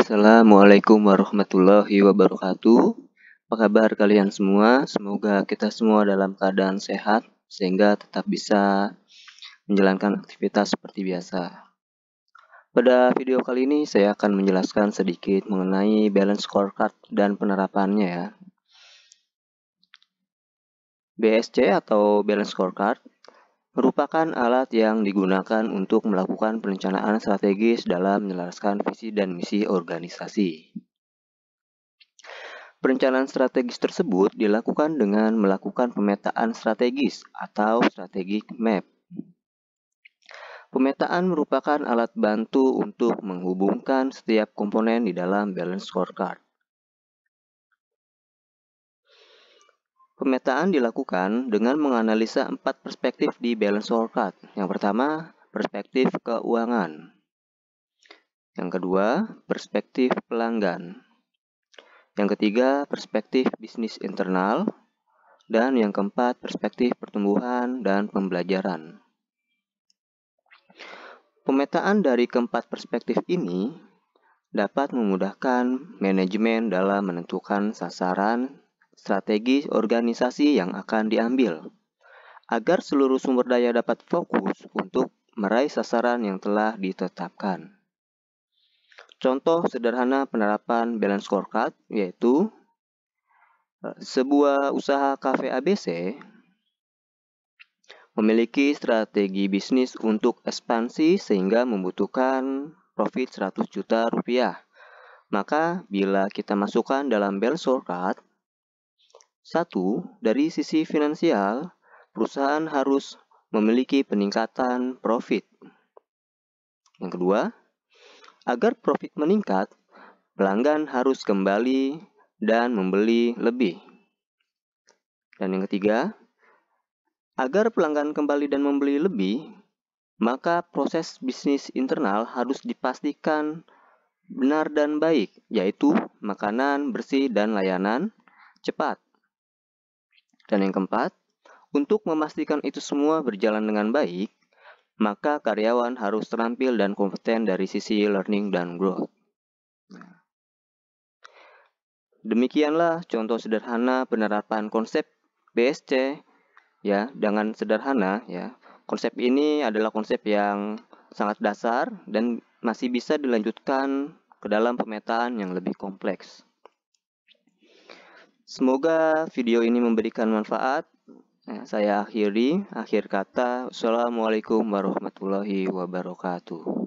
Assalamualaikum warahmatullahi wabarakatuh. Apa kabar kalian semua? Semoga kita semua dalam keadaan sehat sehingga tetap bisa menjalankan aktivitas seperti biasa. Pada video kali ini saya akan menjelaskan sedikit mengenai balance scorecard dan penerapannya ya. BSC atau balance scorecard merupakan alat yang digunakan untuk melakukan perencanaan strategis dalam menjelaskan visi dan misi organisasi. Perencanaan strategis tersebut dilakukan dengan melakukan pemetaan strategis atau strategic map. Pemetaan merupakan alat bantu untuk menghubungkan setiap komponen di dalam balance scorecard. Pemetaan dilakukan dengan menganalisa empat perspektif di balance scorecard. Yang pertama, perspektif keuangan. Yang kedua, perspektif pelanggan. Yang ketiga, perspektif bisnis internal. Dan yang keempat, perspektif pertumbuhan dan pembelajaran. Pemetaan dari keempat perspektif ini dapat memudahkan manajemen dalam menentukan sasaran strategi organisasi yang akan diambil, agar seluruh sumber daya dapat fokus untuk meraih sasaran yang telah ditetapkan. Contoh sederhana penerapan balance scorecard yaitu eh, sebuah usaha kafe ABC memiliki strategi bisnis untuk ekspansi sehingga membutuhkan profit 100 juta rupiah. Maka bila kita masukkan dalam balance scorecard, satu, dari sisi finansial, perusahaan harus memiliki peningkatan profit. Yang kedua, agar profit meningkat, pelanggan harus kembali dan membeli lebih. Dan yang ketiga, agar pelanggan kembali dan membeli lebih, maka proses bisnis internal harus dipastikan benar dan baik, yaitu makanan bersih dan layanan cepat. Dan yang keempat, untuk memastikan itu semua berjalan dengan baik, maka karyawan harus terampil dan kompeten dari sisi learning dan growth. Demikianlah contoh sederhana penerapan konsep BSC ya dengan sederhana ya. Konsep ini adalah konsep yang sangat dasar dan masih bisa dilanjutkan ke dalam pemetaan yang lebih kompleks. Semoga video ini memberikan manfaat. Nah, saya akhiri, akhir kata. Assalamualaikum warahmatullahi wabarakatuh.